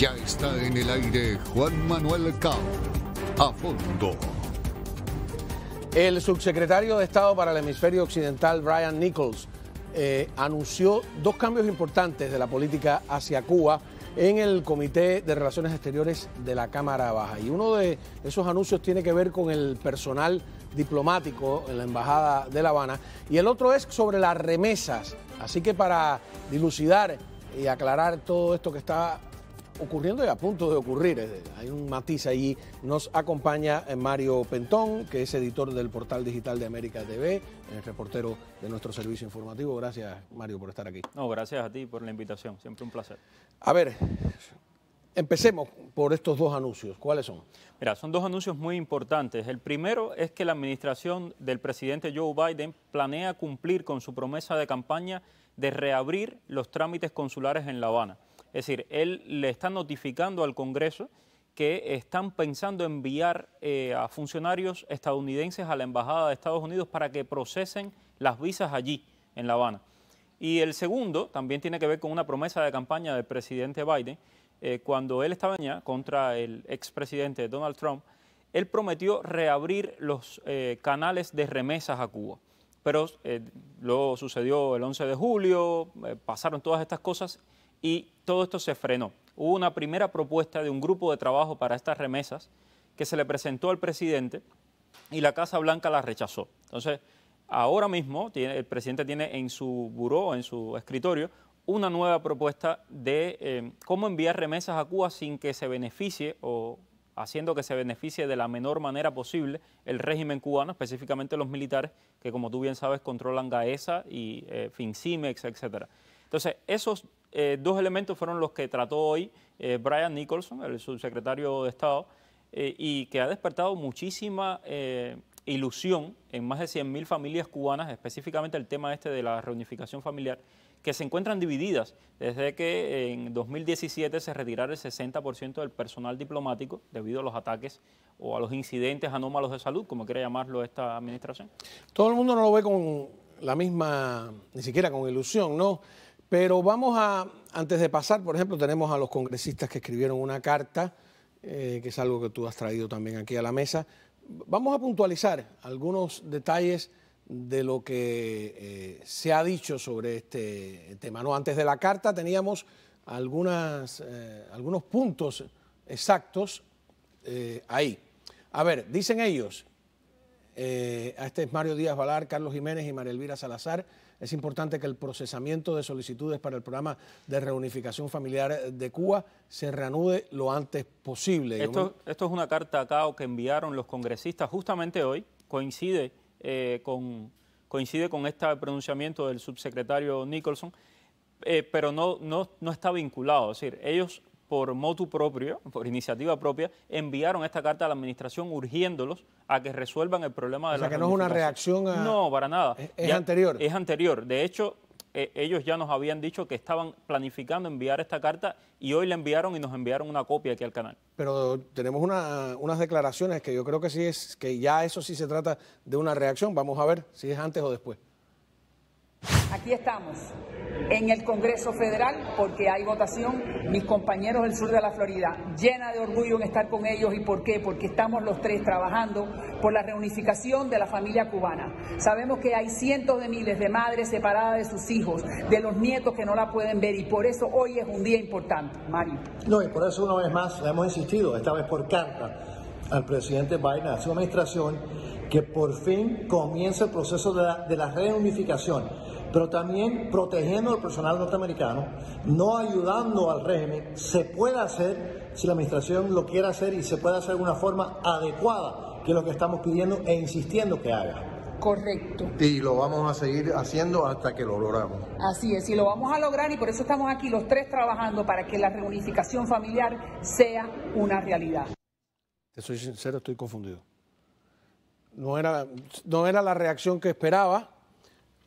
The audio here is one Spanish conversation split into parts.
Ya está en el aire Juan Manuel Cabo, A fondo. El subsecretario de Estado para el Hemisferio Occidental, Brian Nichols, eh, anunció dos cambios importantes de la política hacia Cuba en el Comité de Relaciones Exteriores de la Cámara Baja. Y uno de esos anuncios tiene que ver con el personal diplomático en la Embajada de La Habana y el otro es sobre las remesas. Así que para dilucidar y aclarar todo esto que está ocurriendo y a punto de ocurrir. Hay un matiz ahí. Nos acompaña eh, Mario Pentón, que es editor del portal digital de América TV, el eh, reportero de nuestro servicio informativo. Gracias, Mario, por estar aquí. No, gracias a ti por la invitación. Siempre un placer. A ver, Empecemos por estos dos anuncios. ¿Cuáles son? Mira, son dos anuncios muy importantes. El primero es que la administración del presidente Joe Biden planea cumplir con su promesa de campaña de reabrir los trámites consulares en La Habana. Es decir, él le está notificando al Congreso que están pensando enviar eh, a funcionarios estadounidenses a la Embajada de Estados Unidos para que procesen las visas allí, en La Habana. Y el segundo también tiene que ver con una promesa de campaña del presidente Biden. Eh, cuando él estaba allá contra el expresidente Donald Trump, él prometió reabrir los eh, canales de remesas a Cuba. Pero luego sucedió el 11 de julio, pasaron todas estas cosas y todo esto se frenó. Hubo una primera propuesta de un grupo de trabajo para estas remesas que se le presentó al presidente y la Casa Blanca la rechazó. Entonces, ahora mismo el presidente tiene en su buró, en su escritorio, una nueva propuesta de eh, cómo enviar remesas a Cuba sin que se beneficie o haciendo que se beneficie de la menor manera posible el régimen cubano, específicamente los militares, que como tú bien sabes controlan GAESA y eh, FINCIMEX, etc. Entonces, esos eh, dos elementos fueron los que trató hoy eh, Brian Nicholson, el subsecretario de Estado, eh, y que ha despertado muchísima ilusión en más de 100.000 familias cubanas, específicamente el tema este de la reunificación familiar, que se encuentran divididas desde que en 2017 se retirara el 60% del personal diplomático debido a los ataques o a los incidentes anómalos de salud, como quiere llamarlo esta administración. Todo el mundo no lo ve con la misma, ni siquiera con ilusión, ¿no? Pero vamos a, antes de pasar, por ejemplo, tenemos a los congresistas que escribieron una carta, eh, que es algo que tú has traído también aquí a la mesa. Vamos a puntualizar algunos detalles de lo que eh, se ha dicho sobre este tema. No, antes de la carta teníamos eh, algunos puntos exactos ahí. A ver, dicen ellos, eh, a este es Mario Díaz Valar, Carlos Jiménez y María Elvira Salazar. Es importante que el procesamiento de solicitudes para el programa de reunificación familiar de Cuba se reanude lo antes posible. Esto, es una carta acá que enviaron los congresistas justamente hoy. Coincide, eh, con, coincide con este pronunciamiento del subsecretario Nicholson, eh, pero no, no, no está vinculado. Es decir, ellos por motu propio, por iniciativa propia, enviaron esta carta a la administración urgiéndolos a que resuelvan el problema de o sea, la que no es una reacción a... No, para nada. Es, anterior. Es anterior. De hecho, eh, ellos ya nos habían dicho que estaban planificando enviar esta carta y hoy la enviaron y nos enviaron una copia aquí al canal. Pero tenemos unas declaraciones que yo creo que sí es, que ya eso sí se trata de una reacción. Vamos a ver si es antes o después aquí estamos en el Congreso Federal porque hay votación, mis compañeros del sur de la Florida, llena de orgullo en estar con ellos y por qué, porque estamos los tres trabajando por la reunificación de la familia cubana. Sabemos que hay cientos de miles de madres separadas de sus hijos, de los nietos que no la pueden ver y por eso hoy es un día importante, Mario. No, y por eso una vez más hemos insistido, esta vez por carta al presidente Biden, a su administración, que por fin comience el proceso de la, de la reunificación pero también protegiendo al personal norteamericano, no ayudando al régimen, se puede hacer si la administración lo quiere hacer y se puede hacer de una forma adecuada, que es lo que estamos pidiendo e insistiendo que haga. Correcto. Y lo vamos a seguir haciendo hasta que lo logramos. Así es, y lo vamos a lograr y por eso estamos aquí los tres trabajando para que la reunificación familiar sea una realidad. Te soy sincero, estoy confundido. No era, no era la reacción que esperaba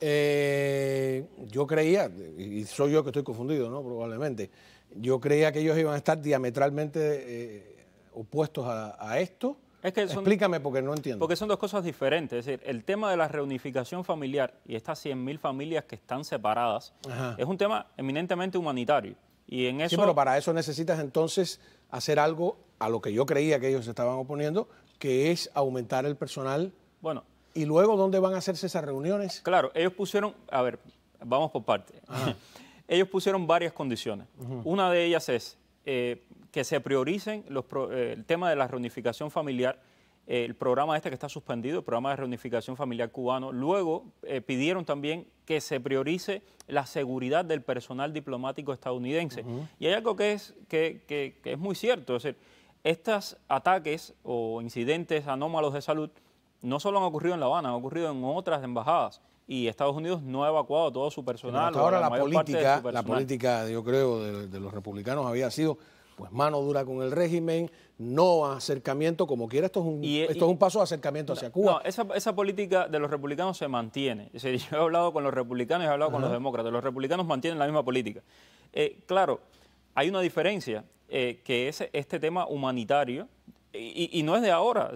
eh, yo creía, y soy yo que estoy confundido, ¿no? Probablemente. Yo creía que ellos iban a estar diametralmente eh, opuestos a, esto. Explícame porque no entiendo. Porque son dos cosas diferentes. Es decir, el tema de la reunificación familiar y estas 100.000 familias que están separadas es un tema eminentemente humanitario. Y en eso... Sí, pero para eso necesitas entonces hacer algo a lo que yo creía que ellos se estaban oponiendo, que es aumentar el personal bueno, ¿Y luego dónde van a hacerse esas reuniones? Claro, ellos pusieron, a ver, vamos por parte. ellos pusieron varias condiciones. Una de ellas es eh, que se prioricen eh, el tema de la reunificación familiar, eh, el programa este que está suspendido, el programa de reunificación familiar cubano. Luego pidieron también que se priorice la seguridad del personal diplomático estadounidense. Y hay algo que es, que, que es muy cierto, es decir, estos ataques o incidentes anómalos de salud no solo han ocurrido en La Habana, han ocurrido en otras embajadas y Estados Unidos no ha evacuado todo su personal. ahora la, política, la política, yo creo, de, los republicanos había sido pues mano dura con el régimen, no acercamiento, como quiera, esto es un, eh, esto es un paso de acercamiento hacia Cuba. No, esa, política de los republicanos se mantiene. yo he hablado con los republicanos y he hablado con los demócratas. Los republicanos mantienen la misma política. Eh, claro, hay una diferencia, eh, que es este tema humanitario, y, no es de ahora.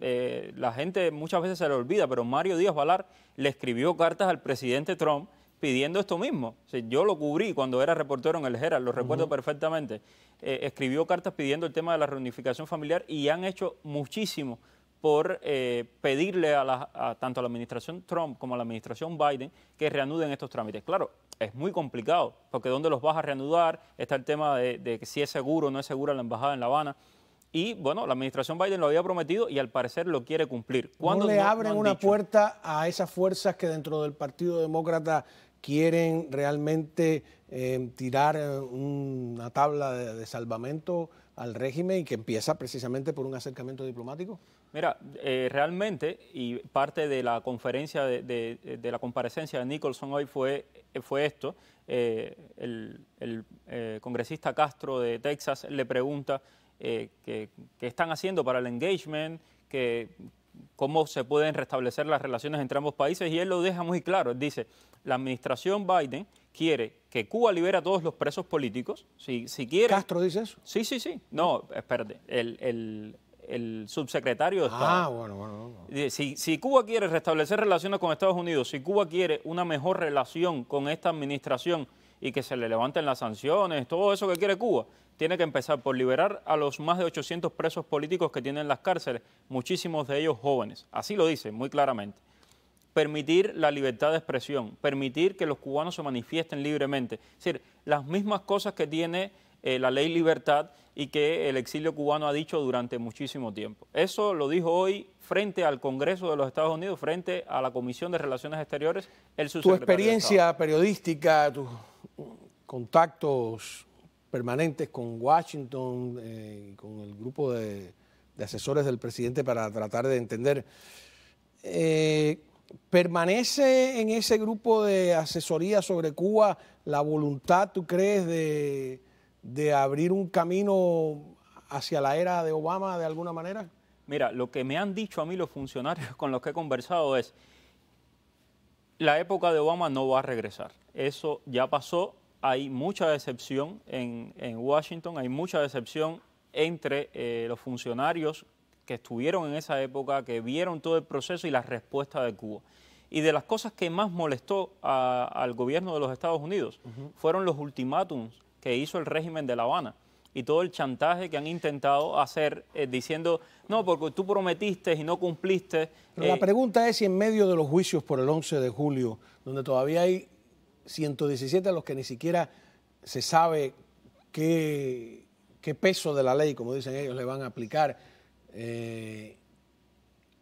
Eh, la gente muchas veces se le olvida, pero Mario Díaz Valar le escribió cartas al presidente Trump pidiendo esto mismo. yo lo cubrí cuando era reportero en el Herald, lo recuerdo perfectamente. Eh, escribió cartas pidiendo el tema de la reunificación familiar y han hecho muchísimo por eh, pedirle a, tanto a la administración Trump como a la administración Biden que reanuden estos trámites. Claro, es muy complicado, porque ¿dónde los vas a reanudar? Está el tema de, de si es seguro o no es segura la embajada en La Habana. Y bueno, la administración Biden lo había prometido y al parecer lo quiere cumplir. ¿Cuándo le abren una puerta a esas fuerzas que dentro del Partido Demócrata quieren realmente eh, tirar eh, una tabla de, salvamento al régimen y que empieza precisamente por un acercamiento diplomático? Mira, eh, realmente, y parte de la conferencia, de, la comparecencia de Nicholson hoy fue, esto, el, congresista Castro de Texas le pregunta eh, que, están haciendo para el engagement, que, cómo se pueden restablecer las relaciones entre ambos países y él lo deja muy claro. dice, la administración Biden quiere que Cuba libera a todos los presos políticos, si, si quiere... ¿Castro dice eso? Sí, sí, sí. No, espérate, el, subsecretario de Ah, bueno, bueno. Si, si, Cuba quiere restablecer relaciones con Estados Unidos, si Cuba quiere una mejor relación con esta administración y que se le levanten las sanciones, todo eso que quiere Cuba, tiene que empezar por liberar a los más de 800 presos políticos que tienen las cárceles, muchísimos de ellos jóvenes. Así lo dice muy claramente. Permitir la libertad de expresión, permitir que los cubanos se manifiesten libremente. Es decir, las mismas cosas que tiene eh, la ley libertad y que el exilio cubano ha dicho durante muchísimo tiempo. Eso lo dijo hoy frente al Congreso de los Estados Unidos, frente a la Comisión de Relaciones Exteriores, Tu experiencia periodística, tus contactos permanentes con Washington, eh, con el grupo de, asesores del presidente para tratar de entender. Eh, ¿Permanece en ese grupo de asesoría sobre Cuba la voluntad, tú crees, de abrir un camino hacia la era de Obama de alguna manera? Mira, lo que me han dicho a mí los funcionarios con los que he conversado es, la época de Obama no va a regresar. Eso ya pasó, hay mucha decepción en, Washington, hay mucha decepción entre eh, los funcionarios que estuvieron en esa época, que vieron todo el proceso y la respuesta de Cuba. Y de las cosas que más molestó al gobierno de los Estados Unidos fueron los ultimátums que hizo el régimen de La Habana y todo el chantaje que han intentado hacer eh, diciendo, no, porque tú prometiste y no cumpliste. la eh, pregunta es si en medio de los juicios por el 11 de julio, donde todavía hay 117 a los que ni siquiera se sabe qué, qué peso de la ley, como dicen ellos, le van a aplicar. Eh,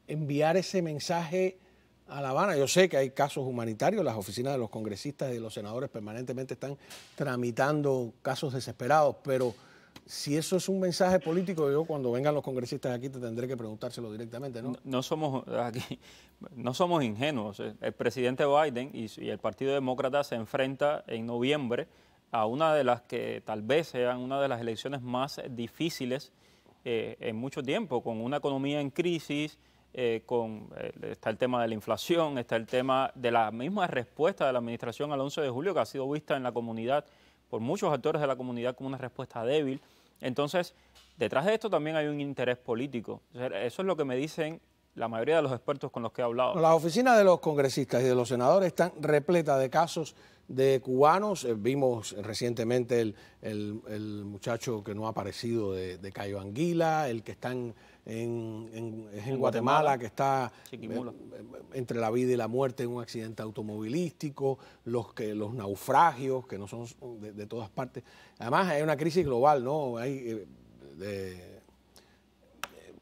enviar ese mensaje a La Habana. Yo sé que hay casos humanitarios, las oficinas de los congresistas y de los senadores permanentemente están tramitando casos desesperados, pero si eso es un mensaje político, yo cuando vengan los congresistas aquí te tendré que preguntárselo directamente, ¿no? No, somos aquí, no somos ingenuos. El presidente Biden y, el Partido Demócrata se enfrenta en noviembre a una de las que tal vez sean una de las elecciones más difíciles eh, en mucho tiempo, con una economía en crisis, eh, con eh, está el tema de la inflación, está el tema de la misma respuesta de la administración al 11 de julio que ha sido vista en la comunidad por muchos actores de la comunidad como una respuesta débil. Entonces, detrás de esto también hay un interés político. Eso es lo que me dicen la mayoría de los expertos con los que he hablado. Las oficinas de los congresistas y de los senadores están repletas de casos de cubanos. Eh, vimos recientemente el, muchacho que no ha aparecido de, Cayo Anguila, el que está en, en, Guatemala, que está eh, eh, entre la vida y la muerte en un accidente automovilístico, los, que, los naufragios, que no son de, todas partes. Además hay una crisis global, ¿no? Hay de,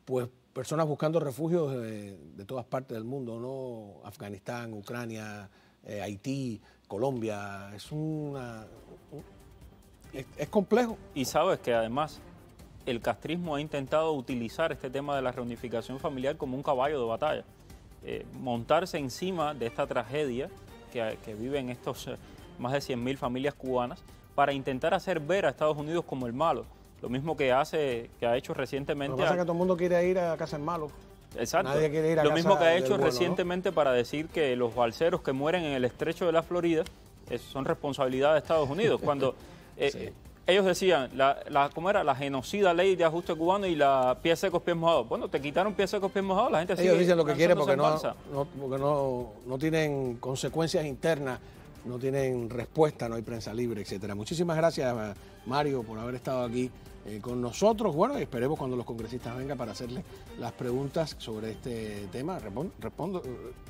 pues personas buscando refugios de, todas partes del mundo, ¿no? Afganistán, Ucrania, eh, Haití, Colombia. Es una. Es, complejo. Y sabes que además el castrismo ha intentado utilizar este tema de la reunificación familiar como un caballo de batalla. Eh, montarse encima de esta tragedia que, viven estos eh, más de 100.000 familias cubanas para intentar hacer ver a Estados Unidos como el malo lo mismo que hace, que ha hecho recientemente. Lo pasa que todo el mundo quiere ir a Casa en Malo. Exacto. lo mismo que ha hecho recientemente para decir que los balseros que mueren en el estrecho de la Florida son responsabilidad de Estados Unidos. Cuando eh, ellos decían, la, la, ¿cómo era? La genocida ley de ajuste cubano y la pieza secos, pies mojados. Bueno, te quitaron pies secos, pies mojados, la gente Ellos dicen lo que quieren porque, no, no, porque no tienen consecuencias internas no tienen respuesta, no hay prensa libre, etcétera. Muchísimas gracias, Mario, por haber estado aquí eh, con nosotros. Bueno, esperemos cuando los congresistas vengan para hacerles las preguntas sobre este tema. Eh,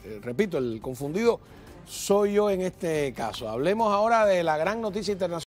eh, repito, el confundido soy yo en este caso. Hablemos ahora de la gran noticia internacional.